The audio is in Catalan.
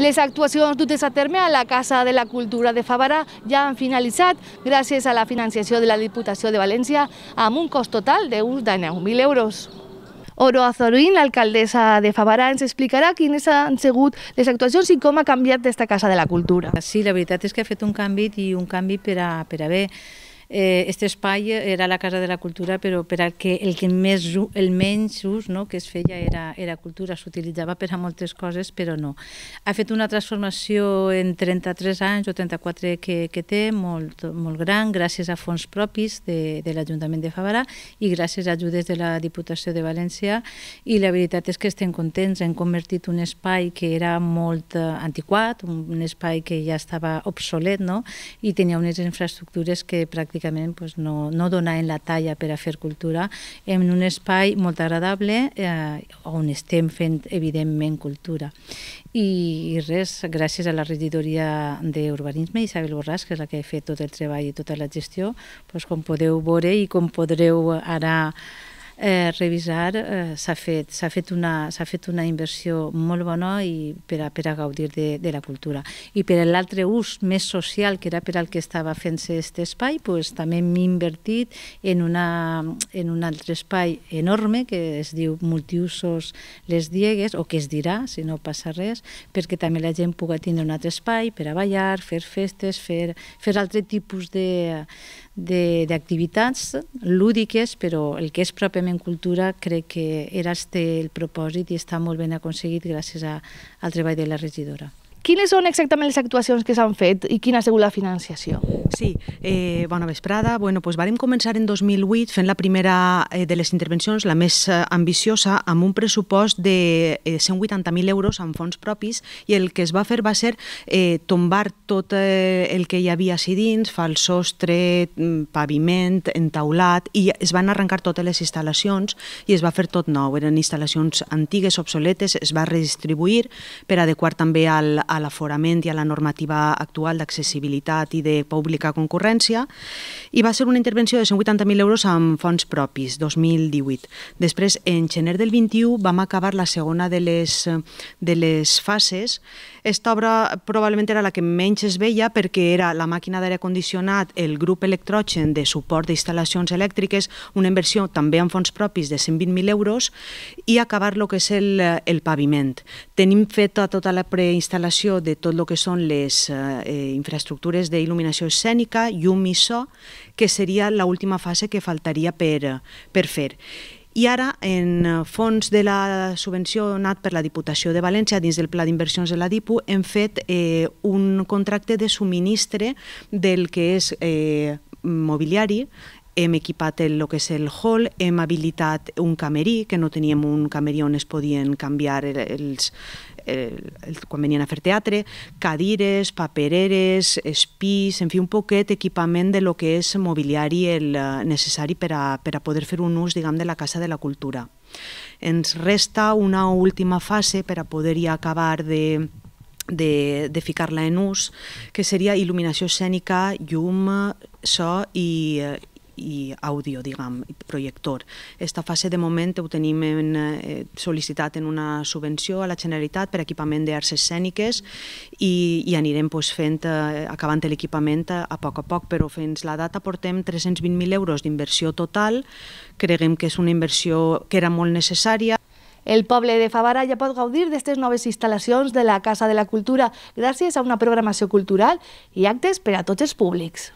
Les actuacions dutes a terme a la Casa de la Cultura de Favara ja han finalitzat gràcies a la financiació de la Diputació de València amb un cost total d'uns de 9.000 euros. Oro Azorín, l'alcaldessa de Favara, ens explicarà quines han sigut les actuacions i com ha canviat d'esta Casa de la Cultura. Sí, la veritat és que ha fet un canvi i un canvi per a, per a bé eh, este espai era la Casa de la Cultura, però per al que el que més, el menys ús no, que es feia era, era cultura, s'utilitzava per a moltes coses, però no. Ha fet una transformació en 33 anys o 34 que, que té, molt, molt gran, gràcies a fons propis de, de l'Ajuntament de Favara i gràcies a ajudes de la Diputació de València i la veritat és que estem contents, hem convertit un espai que era molt eh, antiquat, un espai que ja estava obsolet no? i tenia unes infraestructures que pràcticament pràcticament doncs, no, no donaven la talla per a fer cultura en un espai molt agradable eh, on estem fent, evidentment, cultura. I, i res, gràcies a la regidoria d'Urbanisme, Isabel Borràs, que és la que ha fet tot el treball i tota la gestió, doncs, com podeu veure i com podreu ara eh, revisar, eh, s'ha fet, fet, una, fet una inversió molt bona i per a, per a gaudir de, de la cultura. I per a l'altre ús més social, que era per al que estava fent-se aquest espai, pues, també m'he invertit en, una, en un altre espai enorme que es diu Multiusos Les Diegues, o que es dirà, si no passa res, perquè també la gent pugui tindre un altre espai per a ballar, fer festes, fer, fer altre tipus de, d'activitats lúdiques, però el que és pròpiament cultura crec que era este el propòsit i està molt ben aconseguit gràcies a, al treball de la regidora. Quines són exactament les actuacions que s'han fet i quina ha sigut la financiació? Sí, eh, bona vesprada. Bueno, pues vam començar en 2008 fent la primera eh, de les intervencions, la més eh, ambiciosa, amb un pressupost de eh, 180.000 euros en fons propis i el que es va fer va ser eh, tombar tot eh, el que hi havia així dins, falsostre, mm, paviment, entaulat, i es van arrencar totes les instal·lacions i es va fer tot nou. Eren instal·lacions antigues, obsoletes, es va redistribuir per adequar també al, a l'aforament i a la normativa actual d'accessibilitat i de pública concurrència i va ser una intervenció de 180.000 euros amb fons propis, 2018. Després, en gener del 21, vam acabar la segona de les, de les fases. Esta obra probablement era la que menys es veia perquè era la màquina d'aire condicionat, el grup electrogen de suport d'instal·lacions elèctriques, una inversió també amb fons propis de 120.000 euros i acabar lo que és el, el paviment. Tenim feta tota la preinstal·lació instal·lació de tot el que són les eh, eh, infraestructures d'il·luminació escènica, llum i so, que seria l'última fase que faltaria per, per fer. I ara, en fons de la subvenció donat per la Diputació de València dins del Pla d'Inversions de la DIPU, hem fet eh, un contracte de subministre del que és eh, mobiliari, hem equipat el, el que és el hall, hem habilitat un camerí, que no teníem un camerí on es podien canviar els, el, el, quan venien a fer teatre, cadires, papereres, espís, en fi, un poquet equipament de lo que és mobiliari el, eh, necessari per a, per a poder fer un ús, diguem, de la Casa de la Cultura. Ens resta una última fase per a poder ja acabar de, de, de ficar-la en ús, que seria il·luminació escènica, llum, so i, eh, i àudio, diguem, i projector. Aquesta fase de moment ho tenim en, eh, sol·licitat en una subvenció a la Generalitat per equipament d'arts escèniques i, i anirem pues, fent, eh, acabant l'equipament a, a poc a poc, però fins la data portem 320.000 euros d'inversió total, creguem que és una inversió que era molt necessària, el poble de Favara ja pot gaudir d'aquestes noves instal·lacions de la Casa de la Cultura gràcies a una programació cultural i actes per a tots els públics.